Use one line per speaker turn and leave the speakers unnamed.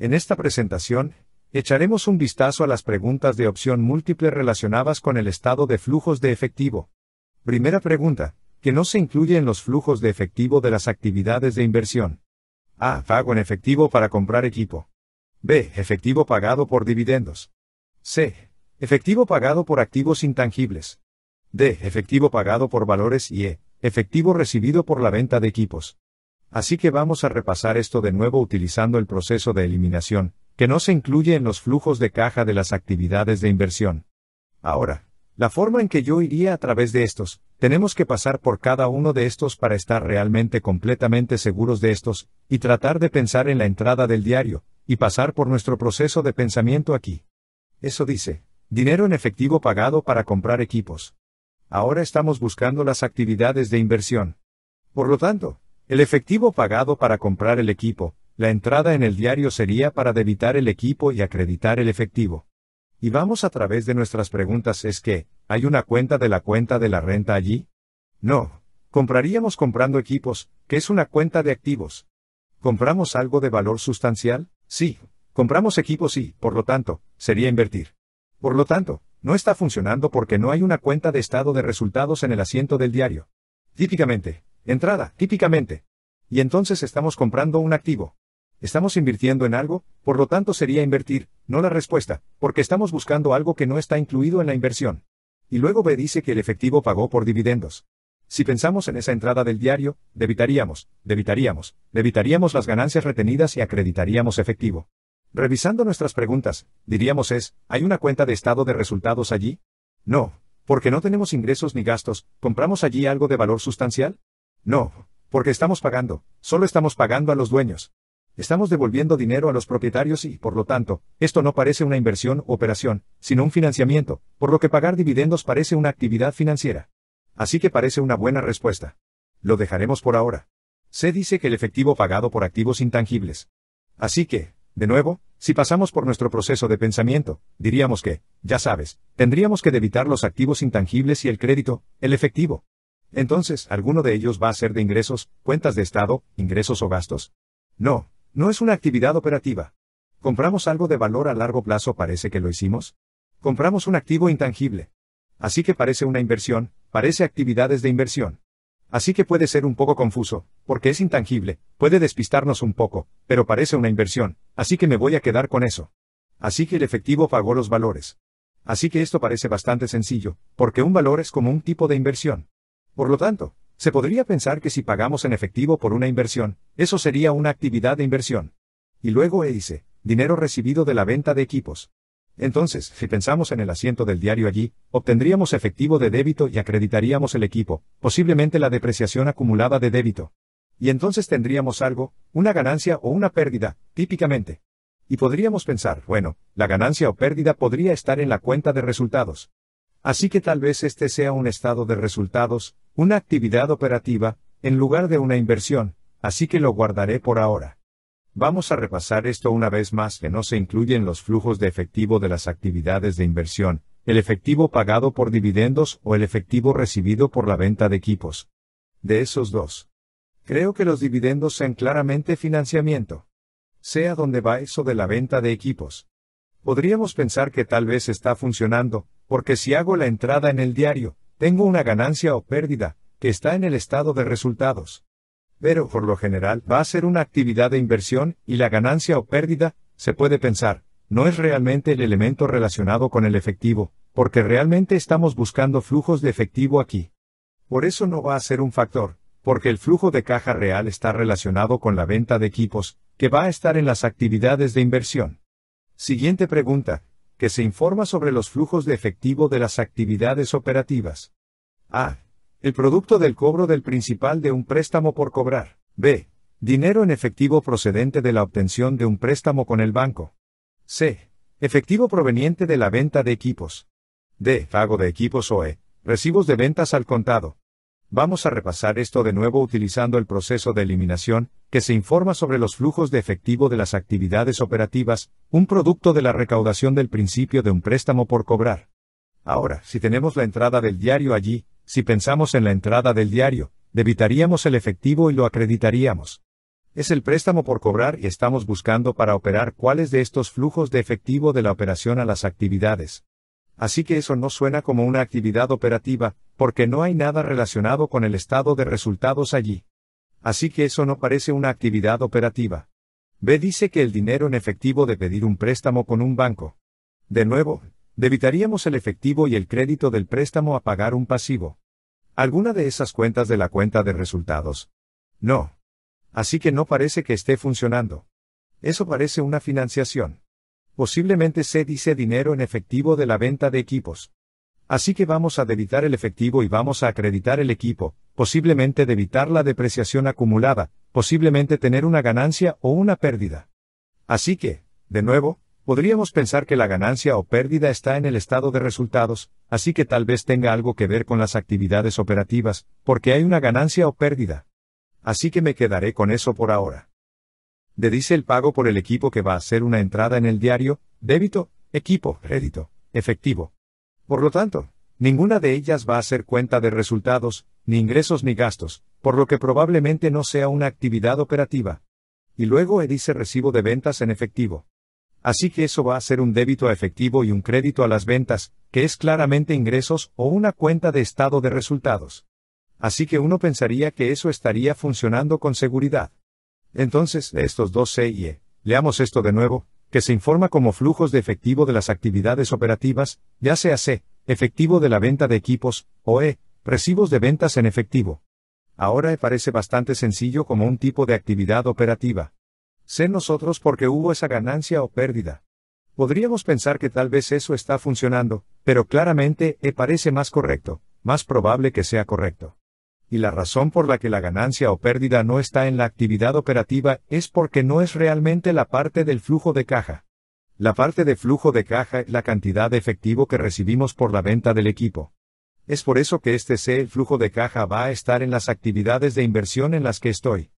En esta presentación, echaremos un vistazo a las preguntas de opción múltiple relacionadas con el estado de flujos de efectivo. Primera pregunta, que no se incluye en los flujos de efectivo de las actividades de inversión. A. Pago en efectivo para comprar equipo. B. Efectivo pagado por dividendos. C. Efectivo pagado por activos intangibles. D. Efectivo pagado por valores y E. Efectivo recibido por la venta de equipos. Así que vamos a repasar esto de nuevo utilizando el proceso de eliminación, que no se incluye en los flujos de caja de las actividades de inversión. Ahora, la forma en que yo iría a través de estos, tenemos que pasar por cada uno de estos para estar realmente completamente seguros de estos, y tratar de pensar en la entrada del diario, y pasar por nuestro proceso de pensamiento aquí. Eso dice, dinero en efectivo pagado para comprar equipos. Ahora estamos buscando las actividades de inversión. Por lo tanto, el efectivo pagado para comprar el equipo, la entrada en el diario sería para debitar el equipo y acreditar el efectivo. Y vamos a través de nuestras preguntas es que, ¿hay una cuenta de la cuenta de la renta allí? No. Compraríamos comprando equipos, que es una cuenta de activos. ¿Compramos algo de valor sustancial? Sí. Compramos equipos y, por lo tanto, sería invertir. Por lo tanto, no está funcionando porque no hay una cuenta de estado de resultados en el asiento del diario. Típicamente, entrada, típicamente, y entonces estamos comprando un activo. Estamos invirtiendo en algo, por lo tanto sería invertir, no la respuesta, porque estamos buscando algo que no está incluido en la inversión. Y luego B dice que el efectivo pagó por dividendos. Si pensamos en esa entrada del diario, debitaríamos, debitaríamos, debitaríamos las ganancias retenidas y acreditaríamos efectivo. Revisando nuestras preguntas, diríamos es, ¿hay una cuenta de estado de resultados allí? No, porque no tenemos ingresos ni gastos, ¿compramos allí algo de valor sustancial? No, porque estamos pagando, solo estamos pagando a los dueños. Estamos devolviendo dinero a los propietarios y, por lo tanto, esto no parece una inversión o operación, sino un financiamiento, por lo que pagar dividendos parece una actividad financiera. Así que parece una buena respuesta. Lo dejaremos por ahora. Se dice que el efectivo pagado por activos intangibles. Así que, de nuevo, si pasamos por nuestro proceso de pensamiento, diríamos que, ya sabes, tendríamos que debitar los activos intangibles y el crédito, el efectivo. Entonces, ¿alguno de ellos va a ser de ingresos, cuentas de estado, ingresos o gastos? No, no es una actividad operativa. ¿Compramos algo de valor a largo plazo? Parece que lo hicimos. Compramos un activo intangible. Así que parece una inversión, parece actividades de inversión. Así que puede ser un poco confuso, porque es intangible, puede despistarnos un poco, pero parece una inversión, así que me voy a quedar con eso. Así que el efectivo pagó los valores. Así que esto parece bastante sencillo, porque un valor es como un tipo de inversión. Por lo tanto, se podría pensar que si pagamos en efectivo por una inversión, eso sería una actividad de inversión. Y luego e dice, dinero recibido de la venta de equipos. Entonces, si pensamos en el asiento del diario allí, obtendríamos efectivo de débito y acreditaríamos el equipo, posiblemente la depreciación acumulada de débito. Y entonces tendríamos algo, una ganancia o una pérdida, típicamente. Y podríamos pensar, bueno, la ganancia o pérdida podría estar en la cuenta de resultados. Así que tal vez este sea un estado de resultados, una actividad operativa, en lugar de una inversión, así que lo guardaré por ahora. Vamos a repasar esto una vez más que no se incluyen los flujos de efectivo de las actividades de inversión, el efectivo pagado por dividendos o el efectivo recibido por la venta de equipos. De esos dos. Creo que los dividendos sean claramente financiamiento. Sea donde va eso de la venta de equipos. Podríamos pensar que tal vez está funcionando, porque si hago la entrada en el diario, tengo una ganancia o pérdida, que está en el estado de resultados. Pero por lo general va a ser una actividad de inversión, y la ganancia o pérdida, se puede pensar, no es realmente el elemento relacionado con el efectivo, porque realmente estamos buscando flujos de efectivo aquí. Por eso no va a ser un factor, porque el flujo de caja real está relacionado con la venta de equipos, que va a estar en las actividades de inversión. Siguiente pregunta, que se informa sobre los flujos de efectivo de las actividades operativas. A. El producto del cobro del principal de un préstamo por cobrar. B. Dinero en efectivo procedente de la obtención de un préstamo con el banco. C. Efectivo proveniente de la venta de equipos. D. Pago de equipos o E. Recibos de ventas al contado. Vamos a repasar esto de nuevo utilizando el proceso de eliminación, que se informa sobre los flujos de efectivo de las actividades operativas, un producto de la recaudación del principio de un préstamo por cobrar. Ahora, si tenemos la entrada del diario allí, si pensamos en la entrada del diario, debitaríamos el efectivo y lo acreditaríamos. Es el préstamo por cobrar y estamos buscando para operar cuáles de estos flujos de efectivo de la operación a las actividades así que eso no suena como una actividad operativa, porque no hay nada relacionado con el estado de resultados allí. Así que eso no parece una actividad operativa. B dice que el dinero en efectivo de pedir un préstamo con un banco. De nuevo, debitaríamos el efectivo y el crédito del préstamo a pagar un pasivo. ¿Alguna de esas cuentas de la cuenta de resultados? No. Así que no parece que esté funcionando. Eso parece una financiación. Posiblemente se dice dinero en efectivo de la venta de equipos. Así que vamos a debitar el efectivo y vamos a acreditar el equipo, posiblemente debitar la depreciación acumulada, posiblemente tener una ganancia o una pérdida. Así que, de nuevo, podríamos pensar que la ganancia o pérdida está en el estado de resultados, así que tal vez tenga algo que ver con las actividades operativas, porque hay una ganancia o pérdida. Así que me quedaré con eso por ahora dice el pago por el equipo que va a hacer una entrada en el diario, débito, equipo, crédito, efectivo. Por lo tanto, ninguna de ellas va a ser cuenta de resultados, ni ingresos ni gastos, por lo que probablemente no sea una actividad operativa. Y luego dice recibo de ventas en efectivo. Así que eso va a ser un débito a efectivo y un crédito a las ventas, que es claramente ingresos o una cuenta de estado de resultados. Así que uno pensaría que eso estaría funcionando con seguridad. Entonces, estos dos C y E. Leamos esto de nuevo, que se informa como flujos de efectivo de las actividades operativas, ya sea C, efectivo de la venta de equipos, o E, recibos de ventas en efectivo. Ahora E parece bastante sencillo como un tipo de actividad operativa. Sé nosotros porque hubo esa ganancia o pérdida. Podríamos pensar que tal vez eso está funcionando, pero claramente E parece más correcto, más probable que sea correcto y la razón por la que la ganancia o pérdida no está en la actividad operativa es porque no es realmente la parte del flujo de caja. La parte de flujo de caja es la cantidad de efectivo que recibimos por la venta del equipo. Es por eso que este C, el flujo de caja, va a estar en las actividades de inversión en las que estoy.